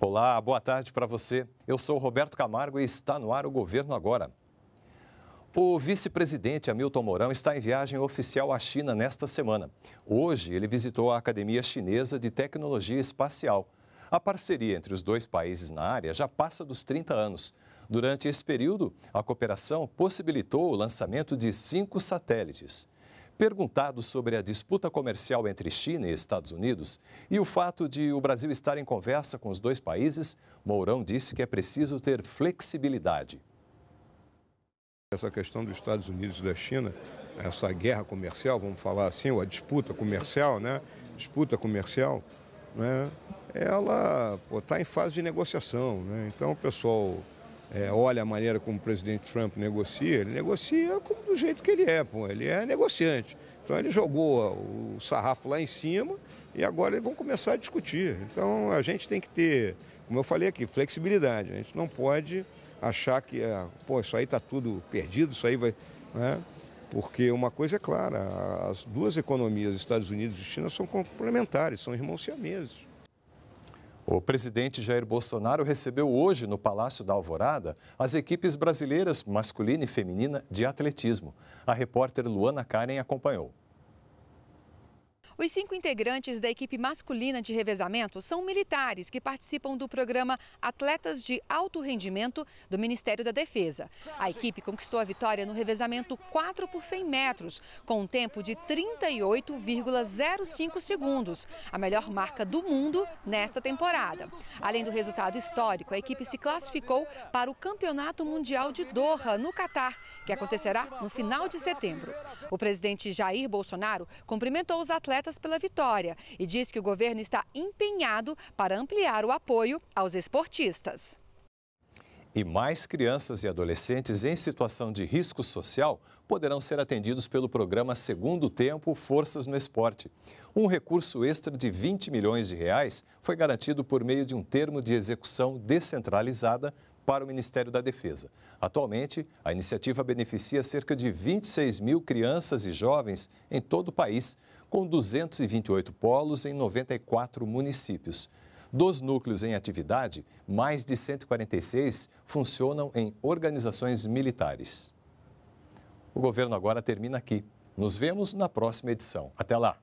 Olá, boa tarde para você. Eu sou Roberto Camargo e está no ar o Governo Agora. O vice-presidente Hamilton Mourão está em viagem oficial à China nesta semana. Hoje, ele visitou a Academia Chinesa de Tecnologia Espacial. A parceria entre os dois países na área já passa dos 30 anos. Durante esse período, a cooperação possibilitou o lançamento de cinco satélites. Perguntado sobre a disputa comercial entre China e Estados Unidos e o fato de o Brasil estar em conversa com os dois países, Mourão disse que é preciso ter flexibilidade. Essa questão dos Estados Unidos e da China, essa guerra comercial, vamos falar assim, ou a disputa comercial, né? Disputa comercial, né? Ela está em fase de negociação, né? Então, o pessoal é, olha a maneira como o presidente Trump negocia, ele negocia como, do jeito que ele é, pô, ele é negociante. Então ele jogou o sarrafo lá em cima e agora eles vão começar a discutir. Então a gente tem que ter, como eu falei aqui, flexibilidade. A gente não pode achar que, ah, pô, isso aí está tudo perdido, isso aí vai. Né? Porque uma coisa é clara, as duas economias, Estados Unidos e China, são complementares, são irmãos siameses. O presidente Jair Bolsonaro recebeu hoje, no Palácio da Alvorada, as equipes brasileiras masculina e feminina de atletismo. A repórter Luana Karen acompanhou. Os cinco integrantes da equipe masculina de revezamento são militares que participam do programa Atletas de Alto Rendimento do Ministério da Defesa. A equipe conquistou a vitória no revezamento 4 por 100 metros, com um tempo de 38,05 segundos, a melhor marca do mundo nesta temporada. Além do resultado histórico, a equipe se classificou para o Campeonato Mundial de Doha, no Catar, que acontecerá no final de setembro. O presidente Jair Bolsonaro cumprimentou os atletas pela Vitória e diz que o governo está empenhado para ampliar o apoio aos esportistas. E mais crianças e adolescentes em situação de risco social poderão ser atendidos pelo programa Segundo Tempo Forças no Esporte. Um recurso extra de 20 milhões de reais foi garantido por meio de um termo de execução descentralizada para o Ministério da Defesa. Atualmente, a iniciativa beneficia cerca de 26 mil crianças e jovens em todo o país, com 228 polos em 94 municípios. Dos núcleos em atividade, mais de 146 funcionam em organizações militares. O governo agora termina aqui. Nos vemos na próxima edição. Até lá!